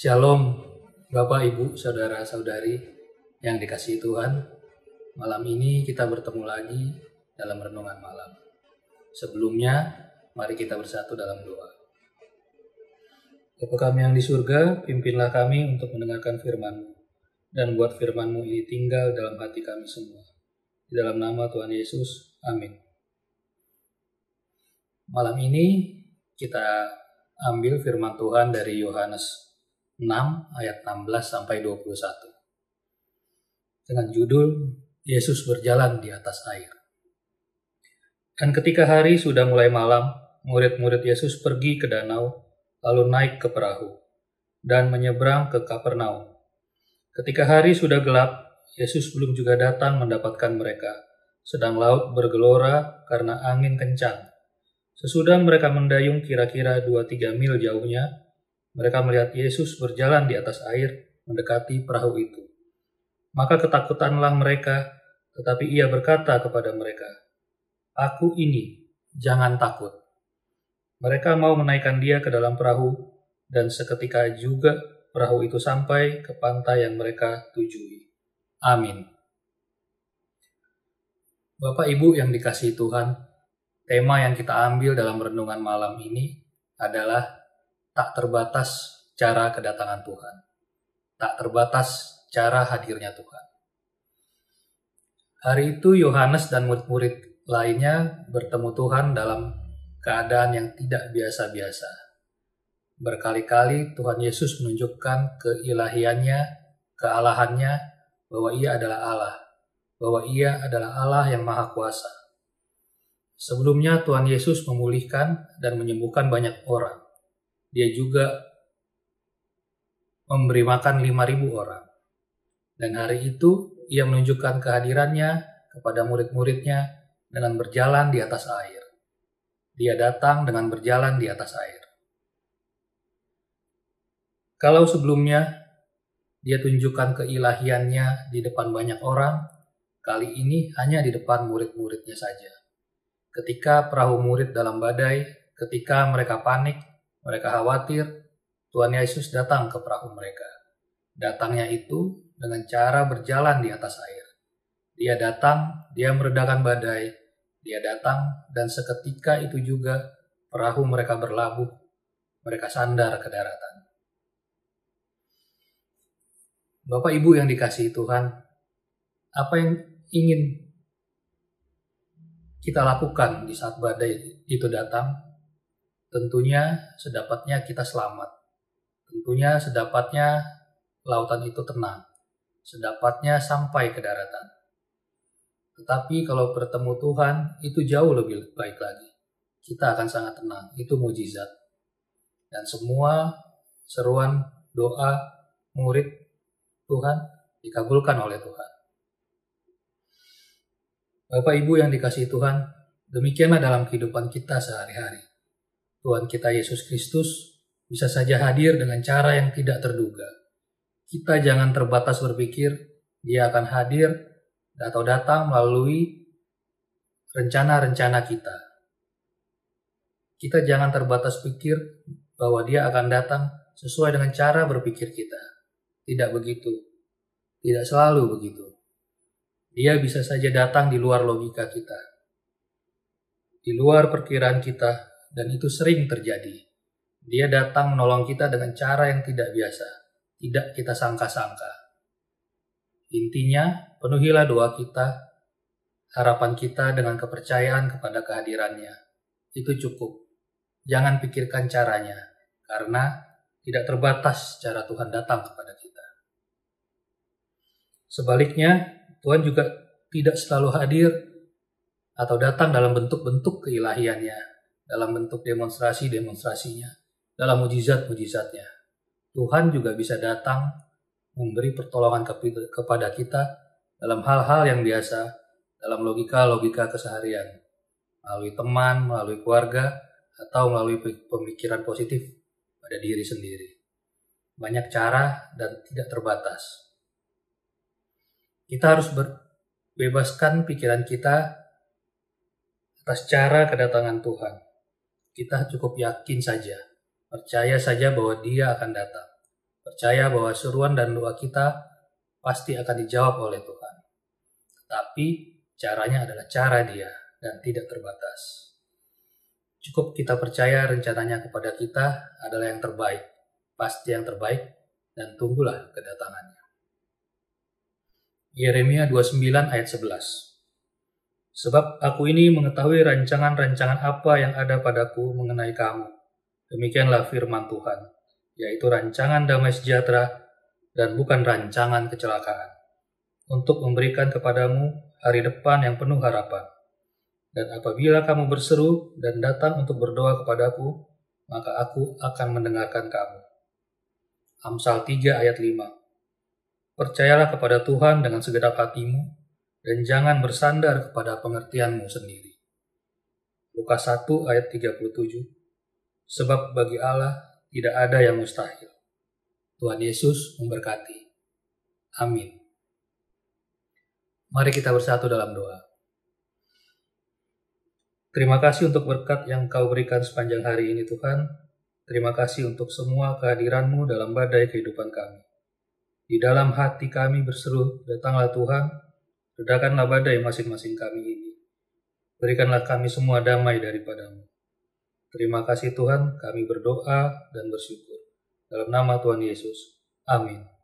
Shalom Bapak, Ibu, Saudara, Saudari yang dikasihi Tuhan. Malam ini kita bertemu lagi dalam renungan malam. Sebelumnya, mari kita bersatu dalam doa. Bapa kami yang di surga, pimpinlah kami untuk mendengarkan firman-Mu. Dan buat firman-Mu ini tinggal dalam hati kami semua. Di dalam nama Tuhan Yesus, amin. Malam ini kita ambil firman Tuhan dari Yohanes 6 ayat 16 sampai 21. Dengan judul Yesus berjalan di atas air. Dan ketika hari sudah mulai malam, murid-murid Yesus pergi ke danau lalu naik ke perahu dan menyeberang ke Kapernaum. Ketika hari sudah gelap, Yesus belum juga datang mendapatkan mereka sedang laut bergelora karena angin kencang. Sesudah mereka mendayung kira-kira dua tiga mil jauhnya, mereka melihat Yesus berjalan di atas air mendekati perahu itu. Maka ketakutanlah mereka, tetapi ia berkata kepada mereka, Aku ini, jangan takut. Mereka mau menaikkan dia ke dalam perahu, dan seketika juga perahu itu sampai ke pantai yang mereka tujui. Amin. Bapak Ibu yang dikasihi Tuhan, tema yang kita ambil dalam renungan malam ini adalah tak terbatas cara kedatangan Tuhan, tak terbatas cara hadirnya Tuhan. Hari itu Yohanes dan murid-murid lainnya bertemu Tuhan dalam keadaan yang tidak biasa-biasa. Berkali-kali Tuhan Yesus menunjukkan keilahiannya, kealahannya, bahwa ia adalah Allah, bahwa ia adalah Allah yang maha kuasa. Sebelumnya Tuhan Yesus memulihkan dan menyembuhkan banyak orang dia juga memberi makan 5.000 orang. Dan hari itu ia menunjukkan kehadirannya kepada murid-muridnya dengan berjalan di atas air. Dia datang dengan berjalan di atas air. Kalau sebelumnya dia tunjukkan keilahiannya di depan banyak orang, kali ini hanya di depan murid-muridnya saja. Ketika perahu murid dalam badai, ketika mereka panik, mereka khawatir Tuhan Yesus datang ke perahu mereka. Datangnya itu dengan cara berjalan di atas air. Dia datang, dia meredakan badai, dia datang, dan seketika itu juga perahu mereka berlabuh, mereka sandar ke daratan. Bapak Ibu yang dikasihi Tuhan, apa yang ingin kita lakukan di saat badai itu datang? Tentunya sedapatnya kita selamat. Tentunya sedapatnya lautan itu tenang. Sedapatnya sampai ke daratan. Tetapi kalau bertemu Tuhan, itu jauh lebih baik lagi. Kita akan sangat tenang. Itu mujizat. Dan semua seruan, doa, murid Tuhan dikabulkan oleh Tuhan. Bapak Ibu yang dikasih Tuhan, demikianlah dalam kehidupan kita sehari-hari. Tuhan kita Yesus Kristus bisa saja hadir dengan cara yang tidak terduga. Kita jangan terbatas berpikir dia akan hadir atau datang melalui rencana-rencana kita. Kita jangan terbatas pikir bahwa dia akan datang sesuai dengan cara berpikir kita. Tidak begitu. Tidak selalu begitu. Dia bisa saja datang di luar logika kita. Di luar perkiraan kita dan itu sering terjadi. Dia datang menolong kita dengan cara yang tidak biasa, tidak kita sangka-sangka. Intinya, penuhilah doa kita, harapan kita dengan kepercayaan kepada kehadirannya. Itu cukup. Jangan pikirkan caranya, karena tidak terbatas cara Tuhan datang kepada kita. Sebaliknya, Tuhan juga tidak selalu hadir atau datang dalam bentuk-bentuk keilahiannya, dalam bentuk demonstrasi-demonstrasinya, dalam mujizat-mujizatnya. Tuhan juga bisa datang memberi pertolongan kepada kita dalam hal-hal yang biasa, dalam logika-logika keseharian, melalui teman, melalui keluarga, atau melalui pemikiran positif pada diri sendiri. Banyak cara dan tidak terbatas. Kita harus bebaskan pikiran kita atas cara kedatangan Tuhan kita cukup yakin saja, percaya saja bahwa Dia akan datang. Percaya bahwa seruan dan doa kita pasti akan dijawab oleh Tuhan. Tetapi caranya adalah cara Dia dan tidak terbatas. Cukup kita percaya rencananya kepada kita adalah yang terbaik, pasti yang terbaik, dan tunggulah kedatangannya. Yeremia 29 ayat 11 sebab aku ini mengetahui rancangan-rancangan apa yang ada padaku mengenai kamu. Demikianlah firman Tuhan, yaitu rancangan damai sejahtera dan bukan rancangan kecelakaan, untuk memberikan kepadamu hari depan yang penuh harapan. Dan apabila kamu berseru dan datang untuk berdoa kepadaku, maka aku akan mendengarkan kamu. Amsal 3 ayat 5 Percayalah kepada Tuhan dengan segenap hatimu dan jangan bersandar kepada pengertianmu sendiri. Lukas 1 ayat 37 Sebab bagi Allah tidak ada yang mustahil. Tuhan Yesus memberkati. Amin. Mari kita bersatu dalam doa. Terima kasih untuk berkat yang kau berikan sepanjang hari ini Tuhan. Terima kasih untuk semua kehadiranmu dalam badai kehidupan kami. Di dalam hati kami berseru, datanglah Tuhan, Redakanlah badai masing-masing kami ini. Berikanlah kami semua damai daripadamu. Terima kasih Tuhan, kami berdoa dan bersyukur. Dalam nama Tuhan Yesus. Amin.